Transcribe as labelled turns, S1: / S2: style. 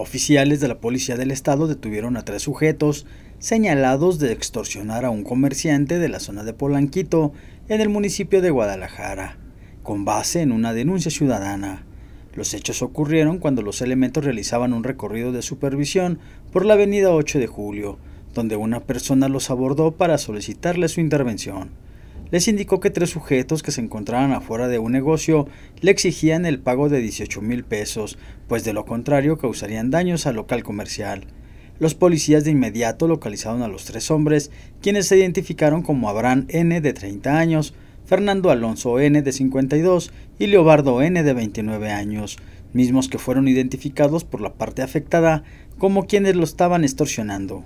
S1: Oficiales de la Policía del Estado detuvieron a tres sujetos señalados de extorsionar a un comerciante de la zona de Polanquito, en el municipio de Guadalajara, con base en una denuncia ciudadana. Los hechos ocurrieron cuando los elementos realizaban un recorrido de supervisión por la avenida 8 de Julio, donde una persona los abordó para solicitarle su intervención les indicó que tres sujetos que se encontraran afuera de un negocio le exigían el pago de 18 mil pesos, pues de lo contrario causarían daños al local comercial. Los policías de inmediato localizaron a los tres hombres, quienes se identificaron como Abraham N. de 30 años, Fernando Alonso N. de 52 y Leobardo N. de 29 años, mismos que fueron identificados por la parte afectada como quienes lo estaban extorsionando.